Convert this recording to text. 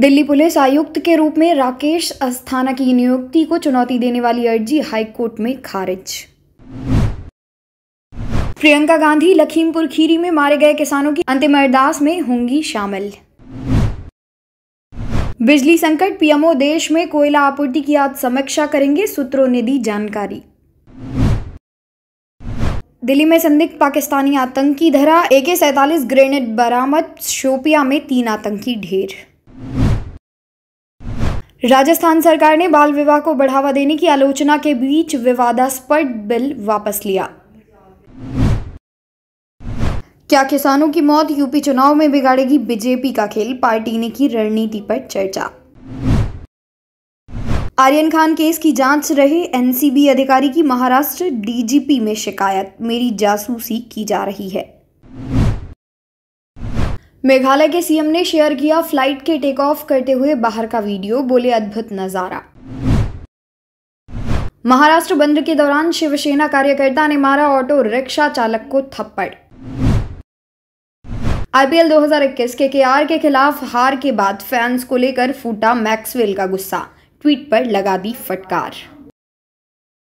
Delhi police आयुक्त के रूप में राकेश अस्थाना की नियुक्ति को चुनौती देने वाली अर्जी हाईकोर्ट में खारिज प्रियंका गांधी लखीमपुर खीरी में मारे गए किसानों की अंतिम अरदास में होंगी शामिल बिजली संकट पीएमओ देश में कोयला आपूर्ति की आज समीक्षा करेंगे सूत्रों ने दी जानकारी दिल्ली में संदिग्ध पाकिस्तानी आतंकी धरा एके सैतालीस ग्रेनेड बरामद शोपिया में तीन आतंकी ढेर राजस्थान सरकार ने बाल विवाह को बढ़ावा देने की आलोचना के बीच विवादास्पद बिल वापस लिया क्या किसानों की मौत यूपी चुनाव में बिगाड़ेगी बीजेपी का खेल पार्टी ने की रणनीति पर चर्चा आर्यन खान केस की जांच रहे एनसीबी अधिकारी की महाराष्ट्र डीजीपी में शिकायत मेरी जासूसी की जा रही है मेघालय के सीएम ने शेयर किया फ्लाइट के टेक ऑफ करते हुए बाहर का वीडियो बोले अद्भुत नज़ारा महाराष्ट्र बंद के दौरान शिवसेना कार्यकर्ता ने मारा ऑटो रिक्शा चालक को थप्पड़ आईपीएल 2021 के केआर के खिलाफ हार के बाद फैंस को लेकर फूटा मैक्सवेल का गुस्सा ट्वीट पर लगा दी फटकार